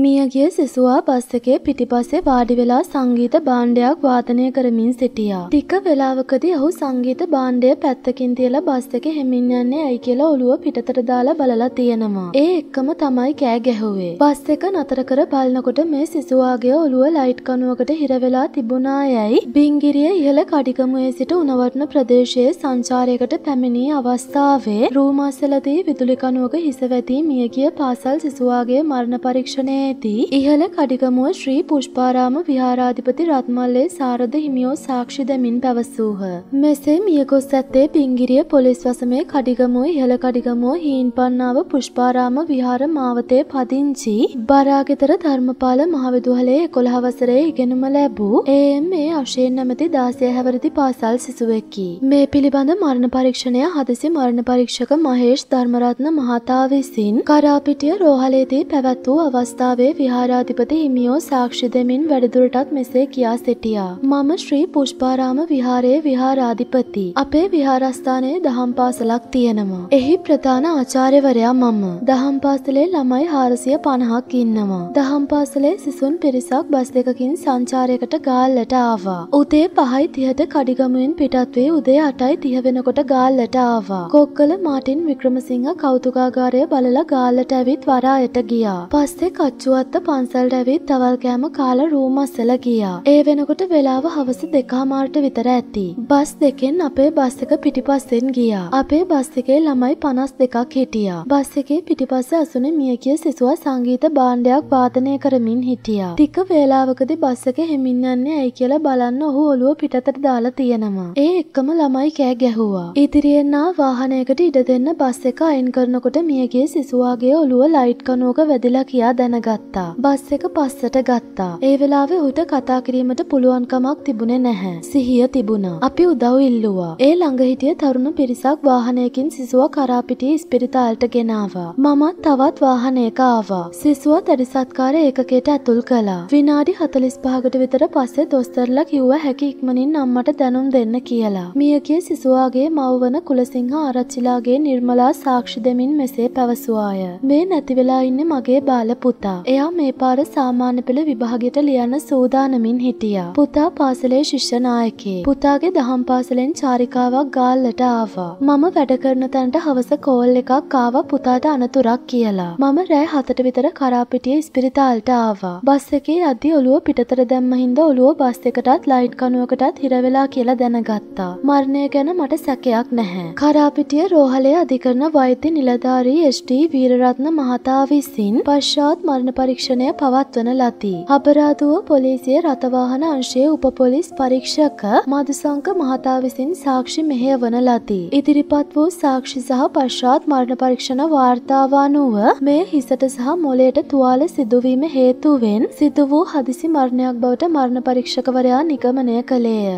මියගිය සිසුවා බස් එකේ පිටිපස්සේ වාඩි වෙලා සංගීත භාණ්ඩයක් වාදනය කරමින් සිටියා. ටික වේලාවකදී ඔහු සංගීත භාණ්ඩය පැත්තකින් තියලා බස් එකේ හෙමින් යන්නේ ඇයි කියලා ඔළුව පිටතට දාලා බලලා තියෙනවා. ඒ එක්කම තමයි කෑ ගැහුවේ. බස් එක නතර කර බලනකොට මේ සිසුවාගේ ඔළුව ලයිට් කණුවකට හිර වෙලා තිබුණා යයි බිංගිරිය ඉහළ කඩිකමුවේ සිට උණවටන ප්‍රදේශයේ සංචාරයකට පැමිණි අවස්ථාවේ රූමාසලදී විදුලි කණුවක හිස වැදී මියගිය පාසල් සිසුවාගේ මරණ පරීක්ෂණය ඇති ඉහළ කඩිකමුව ශ්‍රී පුෂ්පාරාම විහාරාධිපති රත්මල්ලේ සාරද හිමියෝ සාක්ෂි දෙමින් පැවසූහ. මෙසේ මියකොස් ඇත්තේ පිංගිරිය පොලිස් වසමේ කඩිගමුව ඉහළ කඩිගමුව හීන්පන්නාව පුෂ්පාරාම විහාර මාවතේ පදිංචි බරාගෙතර ධර්මපාල මහවිදුහලේ එකොළහ වසරේ ඉගෙනුම ලැබූ ඒම් මේ අශයෙන් නැමති දාසය හැවරදි පාසල් සිසුවෙක්කි. මේ පිළිබඳ මරණ පරීක්ෂණය හදිසි මරණ පරීක්ෂක මහේෂ් ධර්මරත්න මහතා විසින් කරාපිටිය රෝහලේදී පැවැත් වූ අවස්ථා ලංකාවේ විහාරාධිපති හිමියෝ සාක්ෂි දෙමින් වැඩදුරටත් මෙසේ කියා සිටියා. මම ශ්‍රී පුෂ්පාරාම විහාරයේ විහාරාධිපති. අපේ විහාරස්ථානයේ දහම් පාසලක් තියෙනවා. එහි ප්‍රධාන ආචාර්යවරයා මම. දහම් පාසලේ ළමයි 450ක් ඉන්නවා. දහම් පාසලේ සිසුන් පිරිසක් බස් දෙකකින් සංචාරයකට ගාල්ලට ආවා. උදේ 5:30ට කඩිගමුවෙන් පිටත් වී උදේ 8:30 වෙනකොට ගාල්ලට ආවා. කොක්කල මාටින් වික්‍රමසිංහ කෞතුකාගාරය බලලා ගාල්ලට ඇවිත් වරායට ගියා. පස්සේ පුංචුවත්ත පන්සල්ට ඇවිත් තවල් කෑම කාලා රූම අස්සල ගියා. ඒ වෙනකොට වෙලාව හවස දෙකහමාරට විතර ඇති. බස් දෙකෙන් අපේ බස් එක පිටිපස්සෙන් ගියා. අපේ බස් එකේ ළමයි 52ක් හිටියා. බස් එකේ පිටිපස්ස අසුනේ මියගිය සිසුවා සංගීත භාණ්ඩයක් වාදනය කරමින් හිටියා. ටික වේලාවකදී බස් එක හෙමින් යන්නේ ඇයි කියලා බලන්න ඔහු ඔළුව පිටතට දාලා තියෙනවා. ඒ එක්කම ළමයි කෑ ගැහුවා. ඉදිරියෙන් ආ වාහනයකට ඉඩ දෙන්න බස් එක අයින් කරනකොට මියගිය සිසුවාගේ ඔළුව ලයිට් කණුවක වැදිලා කියා දැනගත්තා. ගත්තා. බස් එක පස්සට ගත්තා. ඒ වෙලාවේ ඔහුට කතා කිරීමට පුළුවන්කමක් තිබුණේ නැහැ. සිහිය තිබුණා. අපි උදව් ඉල්ලුවා. ඒ ළඟ හිටිය තරුණ පිරිසක් වාහනයකින් සිසුව කරා පිටියේ ඉස්පිරිතාලට ගෙනාවා. මමත් තවත් වාහනයක ආවා. සිසුව තරිසත්කාර ඒකකයට ඇතුල් කළා. විනාඩි 45කට විතර පස්සේ දොස්තරලා කිව්වා හැකි ඉක්මනින් අම්මට දැනුම් දෙන්න කියලා. මියගේ සිසුවාගේ මව්වන කුලසිංහ ආරච්චිලාගේ නිර්මලා සාක්ෂි දෙමින් මෙසේ පැවසුවාය. මේ නැතිවෙලා ඉන්න මගේ බාල පුතා. එයා මේ පාර සාමාන්‍ය පෙළ විභාගෙට ලියන්න සූදානමින් හිටියා. පුතා පාසලේ ශිෂ්‍ය නායකේ. පුතාගේ දහම් පාසලෙන් චාරිකාවක් ගාල්ලට ආවා. මම වැඩ කරන තැනට හවස කෝල් එකක් ආවා පුතාට අනතුරක් කියලා. මම රෑ හතට විතර කරාපිටිය ඉස්පිරිතාලට ආවා. බස් එකේ යද්දි ඔළුව පිටතර දැම්ම හින්දා ඔළුව බස් එකටත් ලයිට් කණුවකටත් හිර වෙලා කියලා දැනගත්තා. මරණය ගැන මට සැකයක් නැහැ. කරාපිටිය රෝහලේ අධිකරණ වෛද්‍ය නිලධාරී එස්.ඩී. වීරරත්න මහතා විසින් පශ්චාත් මරණ පරීක්ෂණය පවත්වන ලති. අපරාධුව පොලිසිය රථවාහන අංශයේ උපපොලිස් පරීක්ෂක මදුසංක මහතා විසින් සාක්ෂි මෙහෙයවන ලති. ඉදිරිපත් වූ සාක්ෂි සහ පශ්චාත් මරණ පරීක්ෂණ වාර්තාව අනුව මේ හිසට සහ මොලයට තුවාල සිදුවීම හේතුවෙන් සිදු වූ හදිසි මරණයක් බවට මරණ පරීක්ෂකවරයා නිගමනය කළේය.